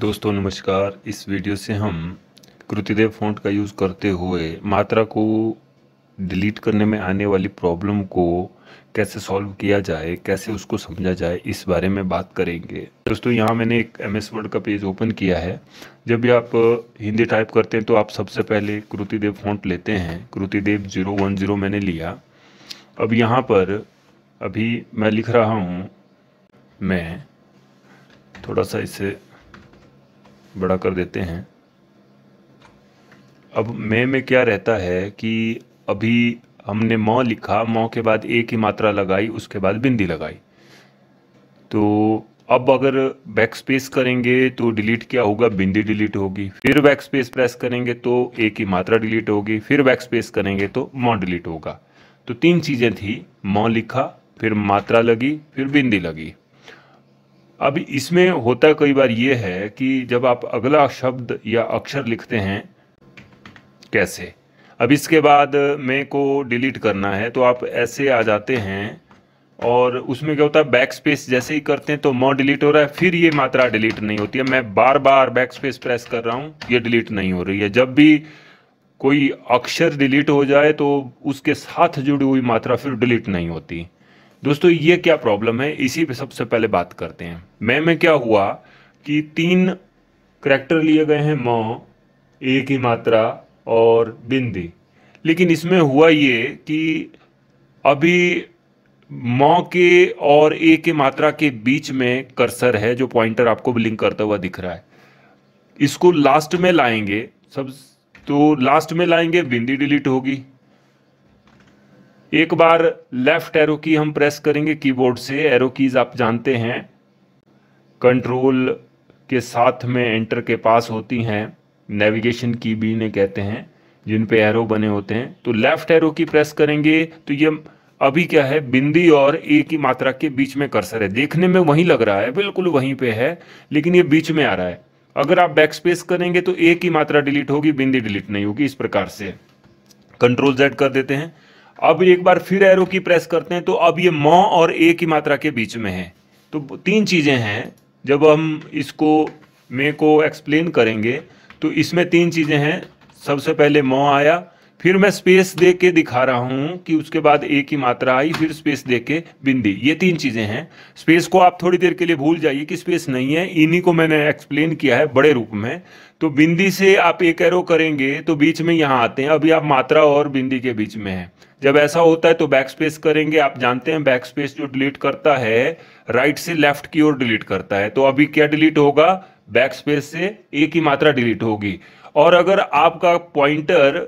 दोस्तों नमस्कार इस वीडियो से हम कृतिदेव फॉन्ट का यूज़ करते हुए मात्रा को डिलीट करने में आने वाली प्रॉब्लम को कैसे सॉल्व किया जाए कैसे उसको समझा जाए इस बारे में बात करेंगे दोस्तों यहाँ मैंने एक एम एस वर्ड का पेज ओपन किया है जब भी आप हिंदी टाइप करते हैं तो आप सबसे पहले कृतिदेव फॉन्ट लेते हैं कृतिदेव जीरो वन जीरो मैंने लिया अब यहाँ पर अभी मैं लिख रहा हूँ मैं थोड़ा सा इसे बड़ा कर देते हैं अब मे में क्या रहता है कि अभी हमने मौ लिखा मौ के बाद एक ही मात्रा लगाई उसके बाद बिंदी लगाई तो अब अगर बैक स्पेस करेंगे तो डिलीट क्या होगा बिंदी डिलीट होगी फिर बैक स्पेस प्रेस करेंगे तो एक ही मात्रा डिलीट होगी फिर बैक स्पेस करेंगे तो मौ डिलीट होगा तो तीन चीज़ें थी मौ लिखा फिर मात्रा लगी फिर बिंदी लगी अब इसमें होता कई बार ये है कि जब आप अगला शब्द या अक्षर लिखते हैं कैसे अब इसके बाद में को डिलीट करना है तो आप ऐसे आ जाते हैं और उसमें क्या होता है बैक स्पेस जैसे ही करते हैं तो म डिलीट हो रहा है फिर ये मात्रा डिलीट नहीं होती है मैं बार बार बैक स्पेस प्रेस कर रहा हूँ ये डिलीट नहीं हो रही है जब भी कोई अक्षर डिलीट हो जाए तो उसके साथ जुड़ी हुई मात्रा फिर डिलीट नहीं होती दोस्तों ये क्या प्रॉब्लम है इसी पे सबसे पहले बात करते हैं मैं में क्या हुआ कि तीन करेक्टर लिए गए हैं म ए की मात्रा और बिंदी लेकिन इसमें हुआ ये कि अभी म के और ए के मात्रा के बीच में कर्सर है जो पॉइंटर आपको लिंक करता हुआ दिख रहा है इसको लास्ट में लाएंगे सब तो लास्ट में लाएंगे बिंदी डिलीट होगी एक बार लेफ्ट एरो की हम प्रेस करेंगे कीबोर्ड से एरो कीज आप जानते हैं कंट्रोल के साथ में एंटर के पास होती हैं नेविगेशन की भी ने कहते हैं जिन पे एरो बने होते हैं तो लेफ्ट एरो की प्रेस करेंगे तो ये अभी क्या है बिंदी और ए की मात्रा के बीच में कर्सर है देखने में वहीं लग रहा है बिल्कुल वहीं पे है लेकिन ये बीच में आ रहा है अगर आप बैक स्पेस करेंगे तो ए की मात्रा डिलीट होगी बिंदी डिलीट नहीं होगी इस प्रकार से कंट्रोल जेड कर देते हैं अब एक बार फिर एरो की प्रेस करते हैं तो अब ये म और ए की मात्रा के बीच में है तो तीन चीज़ें हैं जब हम इसको मे को एक्सप्लेन करेंगे तो इसमें तीन चीज़ें हैं सबसे पहले म आया फिर मैं स्पेस दे के दिखा रहा हूँ कि उसके बाद ए की मात्रा आई फिर स्पेस दे के बिंदी ये तीन चीज़ें हैं स्पेस को आप थोड़ी देर के लिए भूल जाइए कि स्पेस नहीं है इन्हीं को मैंने एक्सप्लेन किया है बड़े रूप में तो बिंदी से आप एक एरो करेंगे तो बीच में यहाँ आते हैं अभी आप मात्रा और बिंदी के बीच में हैं जब ऐसा होता है तो बैक स्पेस करेंगे आप जानते हैं बैक स्पेस जो डिलीट करता है राइट से लेफ्ट की ओर डिलीट करता है तो अभी क्या डिलीट होगा बैक स्पेस से ए की मात्रा डिलीट होगी और अगर आपका पॉइंटर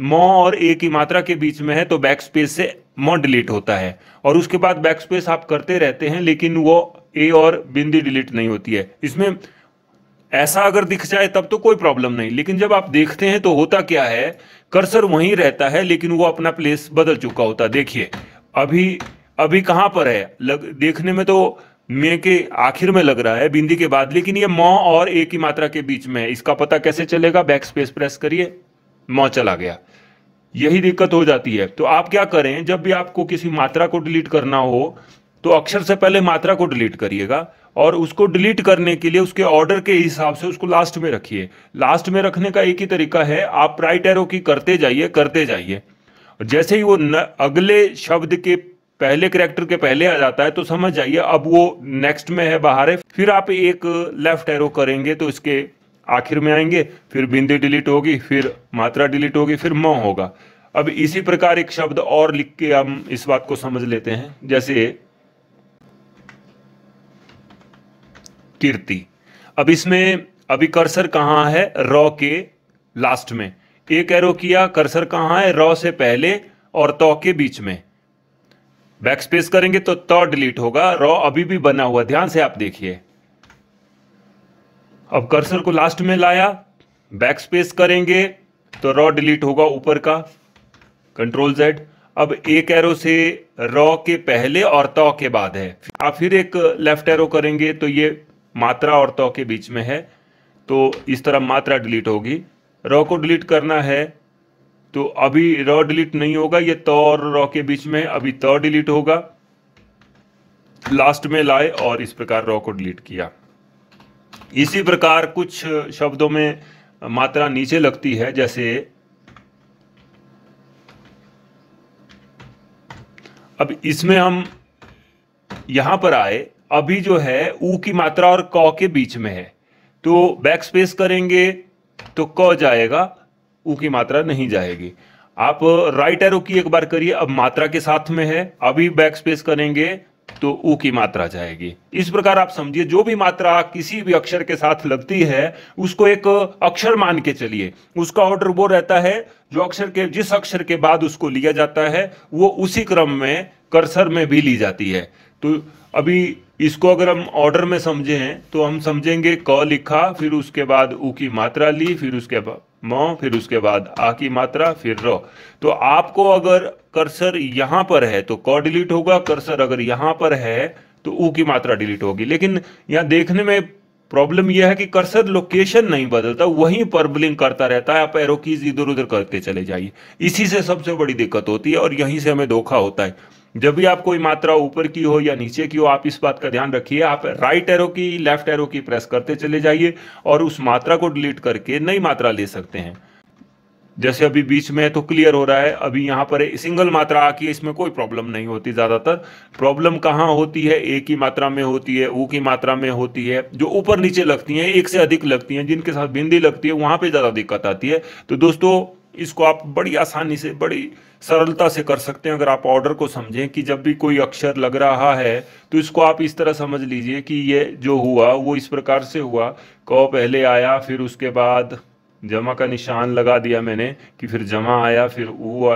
म और ए की मात्रा के बीच में है तो बैक स्पेस से म डिलीट होता है और उसके बाद बैक स्पेस आप करते रहते हैं लेकिन वो ए और बिंदी डिलीट नहीं होती है इसमें ऐसा अगर दिख जाए तब तो कोई प्रॉब्लम नहीं लेकिन जब आप देखते हैं तो होता क्या है कर्सर वहीं रहता है लेकिन वो अपना प्लेस बदल चुका होता देखिए अभी अभी कहां पर है लग देखने में तो मे के आखिर में लग रहा है बिंदी के बाद लेकिन ये मौ और ए की मात्रा के बीच में है इसका पता कैसे चलेगा बैक स्पेस प्रेस करिए मौ चला गया यही दिक्कत हो जाती है तो आप क्या करें जब भी आपको किसी मात्रा को डिलीट करना हो तो अक्षर से पहले मात्रा को डिलीट करिएगा और उसको डिलीट करने के लिए उसके ऑर्डर के हिसाब से उसको लास्ट में रखिए लास्ट में रखने का एक ही तरीका है आप राइट एरो की करते जाइए करते जाइए जैसे ही वो न, अगले शब्द के पहले करेक्टर के पहले आ जाता है तो समझ जाइए अब वो नेक्स्ट में है बाहर है फिर आप एक लेफ्ट एरो करेंगे तो इसके आखिर में आएंगे फिर बिंदी डिलीट होगी फिर मात्रा डिलीट होगी फिर म होगा अब इसी प्रकार एक शब्द और लिख के हम इस बात को समझ लेते हैं जैसे कीर्ति अब इसमें अभी कर्सर कहाँ है रॉ के लास्ट में एक एरो किया कर्सर कहाँ है रॉ से पहले और तो के बीच में बैकस्पेस करेंगे तो तो डिलीट होगा रॉ अभी भी बना हुआ ध्यान से आप देखिए अब कर्सर को लास्ट में लाया बैक स्पेस करेंगे तो रॉ डिलीट होगा ऊपर का कंट्रोल जेड अब एक एरो से रॉ के पहले और तो के बाद है आप फिर एक लेफ्ट एरो करेंगे तो ये मात्रा और त के बीच में है तो इस तरह मात्रा डिलीट होगी रॉ को डिलीट करना है तो अभी रॉ डिलीट नहीं होगा ये तो और रॉ के बीच में अभी तो डिलीट होगा लास्ट में लाए और इस प्रकार रॉ को डिलीट किया इसी प्रकार कुछ शब्दों में मात्रा नीचे लगती है जैसे अब इसमें हम यहां पर आए अभी जो है ऊ की मात्रा और क के बीच में है तो बैक स्पेस करेंगे तो क जाएगा ऊ की मात्रा नहीं जाएगी आप राइट एरो की एक बार करिए अब मात्रा के साथ में है अभी बैक स्पेस करेंगे तो ऊ की मात्रा जाएगी इस प्रकार आप समझिए जो भी मात्रा किसी भी अक्षर के साथ लगती है उसको एक अक्षर मान के चलिए उसका ऑर्डर वो रहता है जो अक्षर के जिस अक्षर के बाद उसको लिया जाता है वो उसी क्रम में कर्सर में भी ली जाती है तो अभी इसको अगर हम ऑर्डर में समझें तो हम समझेंगे क लिखा फिर उसके बाद ऊ की मात्रा ली फिर उसके बाद म फिर उसके बाद आ की मात्रा फिर र तो आपको अगर कर्सर यहां पर है तो क डिलीट होगा कर्सर अगर यहां पर है तो ऊ की मात्रा डिलीट होगी लेकिन यहां देखने में प्रॉब्लम यह है कि कर्सर लोकेशन नहीं बदलता वहीं पर ब्लिंक करता रहता है आप एरो कीज इधर उधर करते चले जाइए इसी से सबसे बड़ी दिक्कत होती है और यहीं से हमें धोखा होता है जब भी आप कोई मात्रा ऊपर की हो या नीचे की हो आप इस बात का ध्यान रखिए आप राइट एरो की लेफ्ट एरो की प्रेस करते चले जाइए और उस मात्रा को डिलीट करके नई मात्रा ले सकते हैं जैसे अभी बीच में है तो क्लियर हो रहा है अभी यहाँ पर सिंगल मात्रा आकी इसमें कोई प्रॉब्लम नहीं होती ज़्यादातर प्रॉब्लम कहाँ होती है ए की मात्रा में होती है ऊ की मात्रा में होती है जो ऊपर नीचे लगती हैं एक से अधिक लगती हैं जिनके साथ बिंदी लगती है वहाँ पे ज़्यादा दिक्कत आती है तो दोस्तों इसको आप बड़ी आसानी से बड़ी सरलता से कर सकते हैं अगर आप ऑर्डर को समझें कि जब भी कोई अक्षर लग रहा है तो इसको आप इस तरह समझ लीजिए कि ये जो हुआ वो इस प्रकार से हुआ क पहले आया फिर उसके बाद जमा का निशान लगा दिया मैंने कि फिर जमा आया फिर ऊ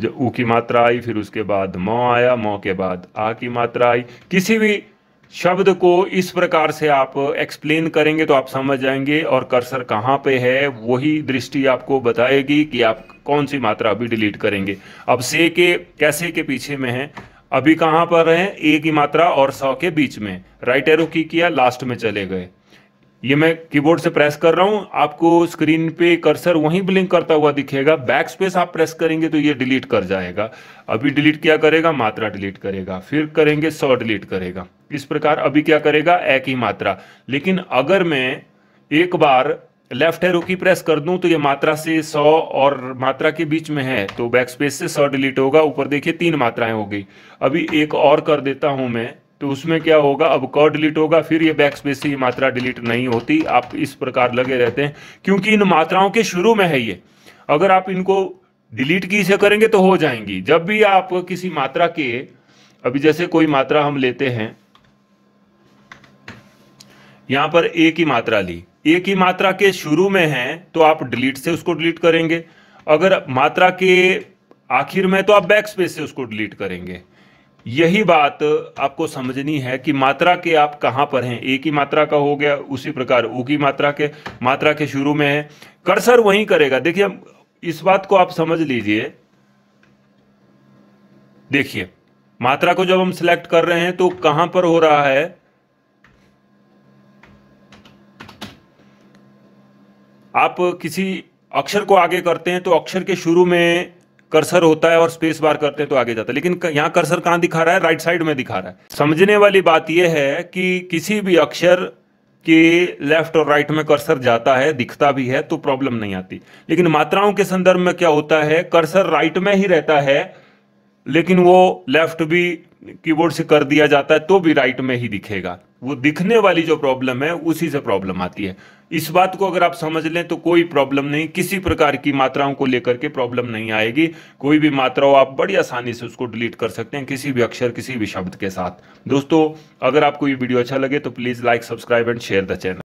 जब ऊ की मात्रा आई फिर उसके बाद मौ आया मौ के बाद आ की मात्रा आई किसी भी शब्द को इस प्रकार से आप एक्सप्लेन करेंगे तो आप समझ जाएंगे और कर्सर कहाँ पे है वही दृष्टि आपको बताएगी कि आप कौन सी मात्रा अभी डिलीट करेंगे अब से के कैसे के पीछे में है अभी कहाँ पर है ए की मात्रा और सौ के बीच में राइट एरो की किया लास्ट में चले गए ये मैं कीबोर्ड से प्रेस कर रहा हूं आपको स्क्रीन पे कर्सर वहीं ब्लिंक करता हुआ दिखेगा बैक स्पेस आप प्रेस करेंगे तो ये डिलीट कर जाएगा अभी डिलीट क्या करेगा मात्रा डिलीट करेगा फिर करेंगे सौ डिलीट करेगा इस प्रकार अभी क्या करेगा एक ही मात्रा लेकिन अगर मैं एक बार लेफ्ट एरो की प्रेस कर दूं तो ये मात्रा से सौ और मात्रा के बीच में है तो बैक स्पेस से सौ डिलीट होगा ऊपर देखिए तीन मात्राएं हो गई अभी एक और कर देता हूं मैं तो उसमें क्या होगा अब कॉ डिलीट होगा फिर ये बैक स्पेस से ये मात्रा डिलीट नहीं होती आप इस प्रकार लगे रहते हैं क्योंकि इन मात्राओं के शुरू में है ये अगर आप इनको डिलीट की से करेंगे तो हो जाएंगी जब भी आप किसी मात्रा के अभी जैसे कोई मात्रा हम लेते हैं यहां पर ए की मात्रा ली ए की मात्रा के शुरू में है तो आप डिलीट से उसको डिलीट करेंगे अगर मात्रा के आखिर में तो आप बैक स्पेस से उसको डिलीट करेंगे यही बात आपको समझनी है कि मात्रा के आप कहां पर हैं ए की मात्रा का हो गया उसी प्रकार ऊ की मात्रा के मात्रा के शुरू में है कर्सर वहीं करेगा देखिए इस बात को आप समझ लीजिए देखिए मात्रा को जब हम सिलेक्ट कर रहे हैं तो कहां पर हो रहा है आप किसी अक्षर को आगे करते हैं तो अक्षर के शुरू में कर्सर होता है और स्पेस बार करते हैं तो आगे जाता है लेकिन यहाँ कर्सर कहाँ दिखा रहा है राइट साइड में दिखा रहा है समझने वाली बात यह है कि किसी भी अक्षर के लेफ्ट और राइट में कर्सर जाता है दिखता भी है तो प्रॉब्लम नहीं आती लेकिन मात्राओं के संदर्भ में क्या होता है कर्सर राइट में ही रहता है लेकिन वो लेफ्ट भी कीबोर्ड से कर दिया जाता है तो भी राइट में ही दिखेगा वो दिखने वाली जो प्रॉब्लम है उसी से प्रॉब्लम आती है इस बात को अगर आप समझ लें तो कोई प्रॉब्लम नहीं किसी प्रकार की मात्राओं को लेकर के प्रॉब्लम नहीं आएगी कोई भी मात्रा आप बड़ी आसानी से उसको डिलीट कर सकते हैं किसी भी अक्षर किसी भी शब्द के साथ दोस्तों अगर आपको ये वीडियो अच्छा लगे तो please like subscribe and share the channel